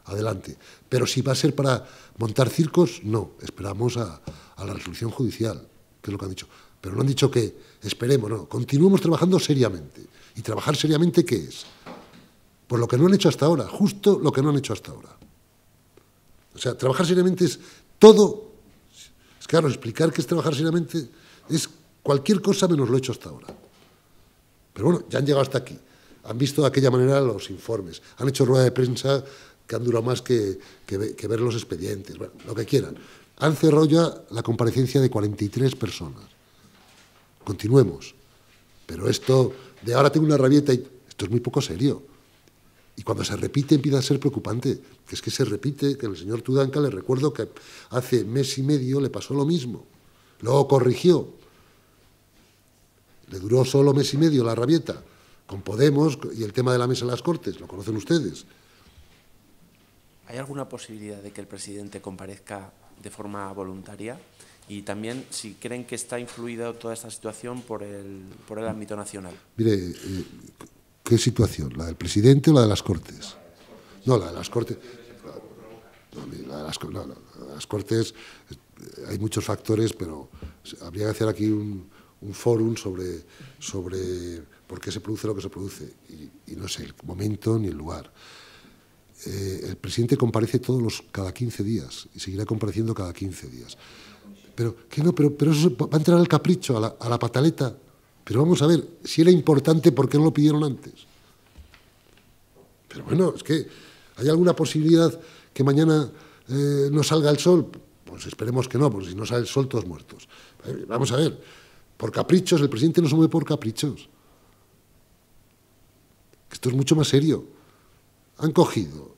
Speaker 2: adelante. Pero si va a ser para montar circos, no, esperamos a, a la resolución judicial, que es lo que han dicho. Pero no han dicho que esperemos, no, continuemos trabajando seriamente. ¿Y trabajar seriamente qué es? Por pues lo que no han hecho hasta ahora, justo lo que no han hecho hasta ahora. O sea, trabajar seriamente es todo Claro, explicar qué es trabajar seriamente es cualquier cosa menos lo hecho hasta ahora. Pero bueno, ya han llegado hasta aquí. Han visto de aquella manera los informes, han hecho rueda de prensa que han durado más que, que ver los expedientes, bueno, lo que quieran. Han cerrado ya la comparecencia de 43 personas. Continuemos. Pero esto de ahora tengo una rabieta y esto es muy poco serio. Y cuando se repite empieza a ser preocupante, que es que se repite, que el señor Tudanca, le recuerdo que hace mes y medio le pasó lo mismo, luego corrigió, le duró solo mes y medio la rabieta, con Podemos y el tema de la mesa en las Cortes, lo conocen ustedes.
Speaker 3: ¿Hay alguna posibilidad de que el presidente comparezca de forma voluntaria? Y también si creen que está influida toda esta situación por el, por el ámbito nacional.
Speaker 2: Mire, eh, ¿Qué situación? ¿La del presidente o la de las Cortes? No, la de las Cortes. la de las, Cortes eh, hay muchos factores, pero habría que hacer aquí un, un fórum sobre, sobre por qué se produce lo que se produce. Y, no sé el momento ni el lugar. Eh, el presidente comparece todos los cada 15 días y seguirá compareciendo cada 15 días. Pero, que no, pero, pero eso va a entrar al capricho, a la, a la pataleta pero vamos a ver, si era importante, ¿por qué no lo pidieron antes? Pero bueno, es que hay alguna posibilidad que mañana eh, no salga el sol. Pues esperemos que no, porque si no sale el sol, todos muertos. Eh, vamos a ver, por caprichos, el presidente no se mueve por caprichos. Esto es mucho más serio. Han cogido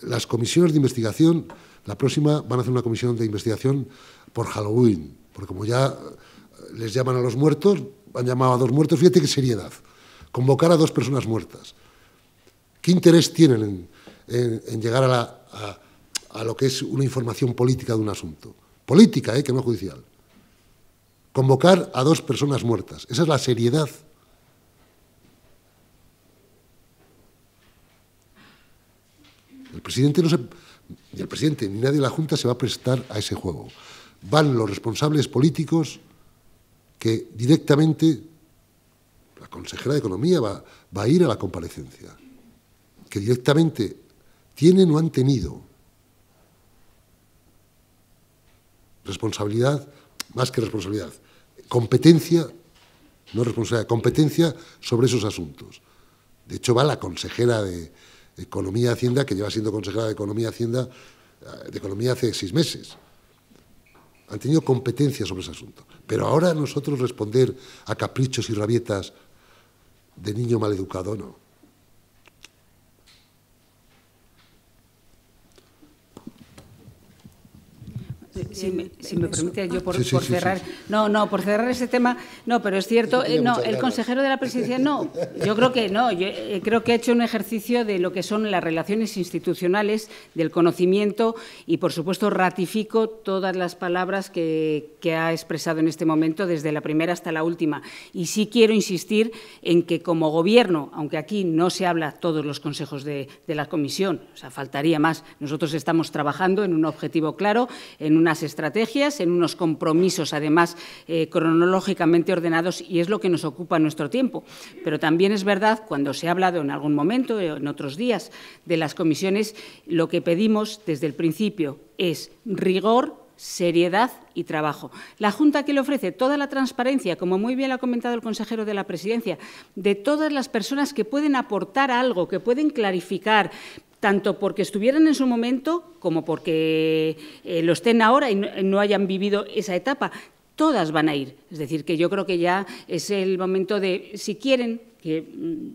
Speaker 2: las comisiones de investigación, la próxima van a hacer una comisión de investigación por Halloween, porque como ya les llaman a los muertos, han llamado a dos muertos, fíjate qué seriedad, convocar a dos personas muertas. ¿Qué interés tienen en, llegar a, lo que es una información política de un asunto? Política, ¿eh? que no judicial. Convocar a dos personas muertas. Esa es la seriedad. El presidente no ni el presidente ni nadie de la Junta se va a prestar a ese juego. Van los responsables políticos que directamente la consejera de Economía va, va a ir a la comparecencia, que directamente tienen o han tenido responsabilidad, más que responsabilidad, competencia, no responsabilidad, competencia sobre esos asuntos. De hecho, va la consejera de Economía Hacienda, que lleva siendo consejera de Economía Hacienda, eh, de Economía hace seis meses han tenido competencia sobre ese asunto. Pero ahora nosotros responder a caprichos y rabietas de niño maleducado, no.
Speaker 1: si me, permite, yo ah. por, cerrar. no, no, por cerrar ese tema, no, pero es cierto, eh, no, el consejero de la presidencia, no, yo creo que no, yo eh, creo que ha hecho un ejercicio de lo que son las relaciones institucionales, del conocimiento y, por supuesto, ratifico todas las palabras que, ha expresado en este momento, desde la primera hasta la última. Y sí quiero insistir en que, como Gobierno, aunque aquí no se habla todos los consejos de, de la Comisión, o sea, faltaría más, nosotros estamos trabajando en un objetivo claro, en una estrategias, en unos compromisos, además, eh, cronológicamente ordenados, y es lo que nos ocupa nuestro tiempo. Pero también es verdad, cuando se ha hablado en algún momento, en otros días, de las comisiones, lo que pedimos desde el principio es rigor, seriedad y trabajo. La Junta que le ofrece toda la transparencia, como muy bien ha comentado el consejero de la Presidencia, de todas las personas que pueden aportar algo, que pueden clarificar, tanto porque estuvieran en su momento como porque eh, lo estén ahora y eh, no hayan vivido esa etapa. Todas van a ir. Es decir, que yo creo que ya es el momento de, si quieren, que mm,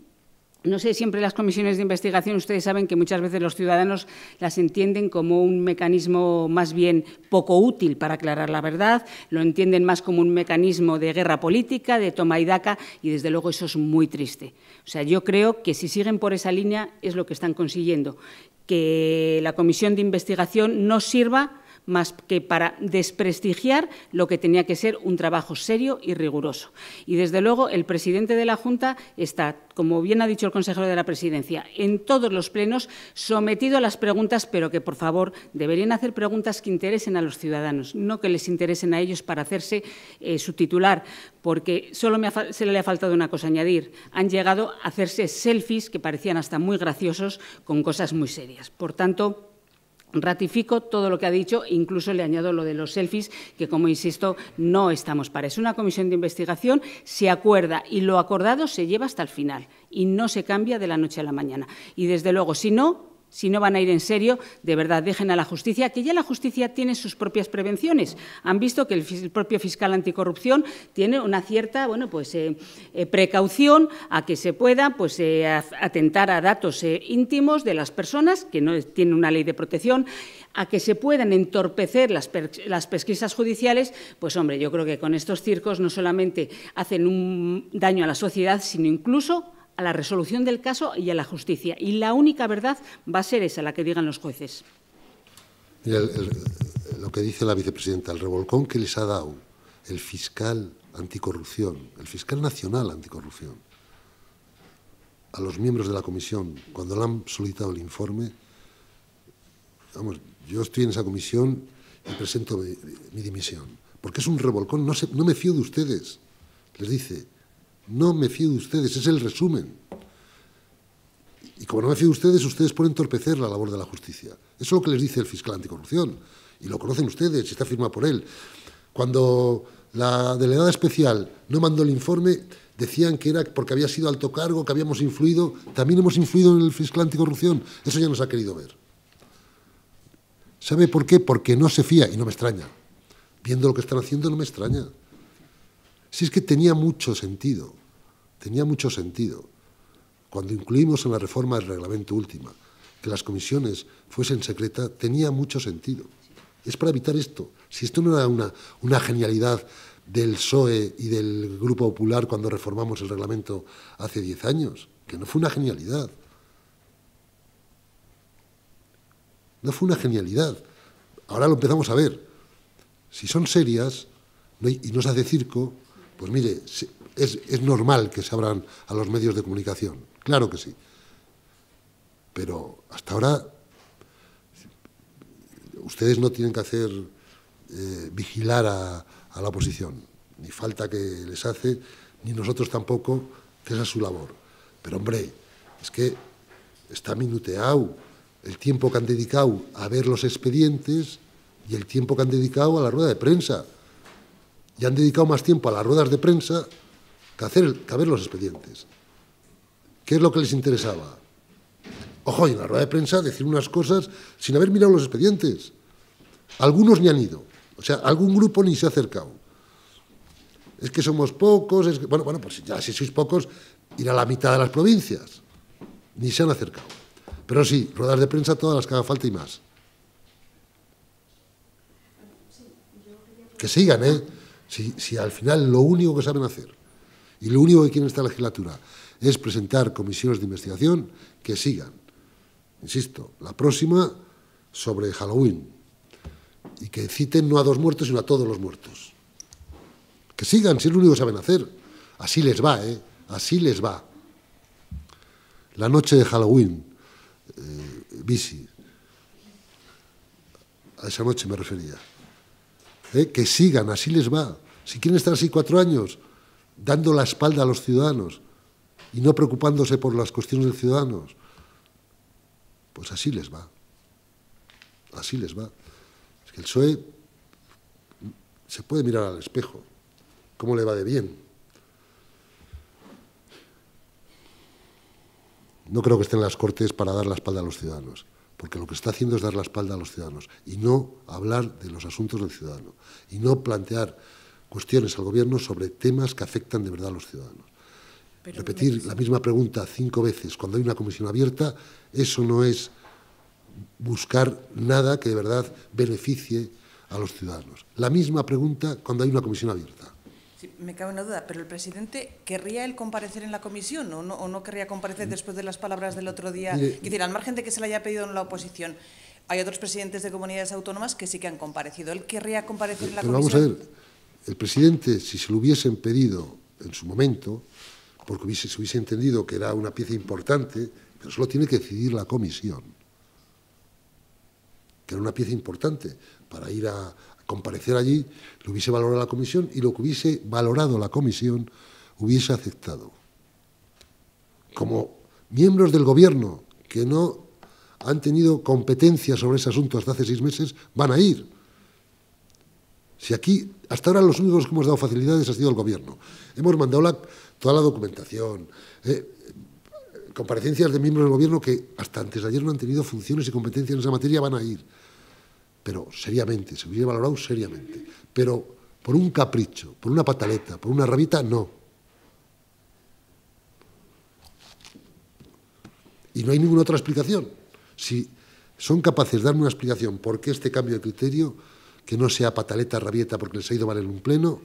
Speaker 1: no sé, siempre las comisiones de investigación, ustedes saben que muchas veces los ciudadanos las entienden como un mecanismo más bien poco útil para aclarar la verdad, lo entienden más como un mecanismo de guerra política, de toma y daca, y desde luego eso es muy triste. O sea, yo creo que si siguen por esa línea es lo que están consiguiendo, que la comisión de investigación no sirva más que para desprestigiar lo que tenía que ser un trabajo serio y riguroso. Y, desde luego, el presidente de la Junta está, como bien ha dicho el consejero de la Presidencia, en todos los plenos sometido a las preguntas, pero que, por favor, deberían hacer preguntas que interesen a los ciudadanos, no que les interesen a ellos para hacerse eh, su titular, porque solo se le ha faltado una cosa añadir. Han llegado a hacerse selfies que parecían hasta muy graciosos con cosas muy serias. Por tanto, Ratifico todo lo que ha dicho, incluso le añado lo de los selfies, que como insisto, no estamos para. eso. una comisión de investigación, se acuerda y lo acordado se lleva hasta el final y no se cambia de la noche a la mañana. Y desde luego, si no, si no van a ir en serio, de verdad, dejen a la justicia, que ya la justicia tiene sus propias prevenciones. Han visto que el, propio fiscal anticorrupción tiene una cierta bueno, pues, eh, eh, precaución a que se pueda pues, eh, atentar a datos íntimos de las personas, que no tienen una ley de protección, a que se puedan entorpecer las, las, pesquisas judiciales, pues hombre, yo creo que con estos circos no solamente hacen un daño a la sociedad, sino incluso a la resolución del caso y a la justicia. Y la única verdad va a ser esa, la que digan los jueces.
Speaker 2: lo que dice la vicepresidenta, el revolcón que les ha dado el fiscal anticorrupción, el fiscal nacional anticorrupción, a los miembros de la comisión cuando le han solicitado el informe, vamos, yo estoy en esa comisión y presento mi, dimisión, porque es un revolcón, no, no me fío de ustedes, les dice, no me fío de ustedes, es el resumen. Y como no me fío de ustedes, ustedes pueden entorpecer la labor de la justicia. Eso es lo que les dice el fiscal anticorrupción. Y lo conocen ustedes, está firmado por él. Cuando la delegada especial no mandó el informe, decían que era porque había sido alto cargo, que habíamos influido. También hemos influido en el fiscal anticorrupción. Eso ya nos ha querido ver. ¿Sabe por qué? Porque no se fía y no me extraña. Viendo lo que están haciendo no me extraña. Si es que tenía mucho sentido, tenía mucho sentido. Cuando incluimos en la reforma del reglamento última que las comisiones fuesen secretas, tenía mucho sentido. Es para evitar esto. Si esto no era una, genialidad del PSOE y del Grupo Popular cuando reformamos el reglamento hace 10 años, que no fue una genialidad. No fue una genialidad. Ahora lo empezamos a ver. Si son serias y no hace circo, pues mire, es, normal que se abran a los medios de comunicación, claro que sí. Pero hasta ahora ustedes no tienen que hacer eh, vigilar a, la oposición, ni falta que les hace, ni nosotros tampoco, que es es su labor. Pero hombre, es que está minuteado el tiempo que han dedicado a ver los expedientes y el tiempo que han dedicado a la rueda de prensa y han dedicado más tiempo a las ruedas de prensa que a, hacer ver los expedientes. ¿Qué es lo que les interesaba? Ojo, y en la rueda de prensa decir unas cosas sin haber mirado los expedientes. Algunos ni han ido, o sea, algún grupo ni se ha acercado. Es que somos pocos, es que, bueno, bueno, pues ya si sois pocos, ir a la mitad de las provincias. Ni se han acercado. Pero sí, ruedas de prensa todas las que haga falta y más. Que sigan, ¿eh? Si, al final lo único que saben hacer y lo único que quieren esta legislatura es presentar comisiones de investigación, que sigan. Insisto, la próxima sobre Halloween. Y que citen no a dos muertos, sino a todos los muertos. Que sigan, si es lo único que saben hacer. Así les va, ¿eh? Así les va. La noche de Halloween, eh, bici. A esa noche me refería. ¿eh? que sigan, así les va. Si quieren estar así cuatro años, dando la espalda a los ciudadanos y no preocupándose por las cuestiones de ciudadanos, pues así les va. Así les va. Es que el PSOE se puede mirar al espejo, cómo le va de bien. No creo que estén las Cortes para dar la espalda a los ciudadanos porque lo que está haciendo es dar la espalda a los ciudadanos y no hablar de los asuntos del ciudadano y no plantear cuestiones al gobierno sobre temas que afectan de verdad a los ciudadanos. Repetir la misma pregunta cinco veces cuando hay una comisión abierta, eso no es buscar nada que de verdad beneficie a los ciudadanos. La misma pregunta cuando hay una comisión abierta.
Speaker 1: Sí, me cabe una duda, pero el presidente querría él comparecer en la comisión o no, querría comparecer después de las palabras del otro día. Es decir, al margen de que se le haya pedido en la oposición, hay otros presidentes de comunidades autónomas que sí que han comparecido. Él querría comparecer en la pero comisión. Vamos
Speaker 2: a ver, el presidente, si se lo hubiesen pedido en su momento, porque se hubiese entendido que era una pieza importante, pero solo tiene que decidir la comisión que era una pieza importante para ir a, comparecer allí, lo hubiese valorado la comisión y lo que hubiese valorado la comisión hubiese aceptado. Como miembros del gobierno que no han tenido competencia sobre ese asunto hasta hace seis meses, van a ir. Si aquí, hasta ahora los únicos que hemos dado facilidades ha sido el gobierno. Hemos mandado toda la documentación, eh, comparecencias de miembros del gobierno que hasta antes de ayer no han tenido funciones y competencias en esa materia, van a ir pero seriamente, se hubiera valorado seriamente. Pero por un capricho, por una pataleta, por una rabita, no. Y no hay ninguna otra explicación. Si son capaces de darme una explicación por qué este cambio de criterio, que no sea pataleta, rabieta, porque les ha ido mal en un pleno,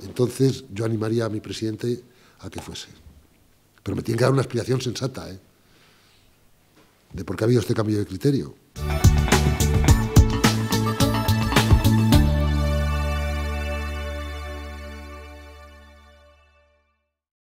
Speaker 2: entonces yo animaría a mi presidente a que fuese. Pero me tiene que dar una explicación sensata, ¿eh? De por qué ha habido este cambio de criterio.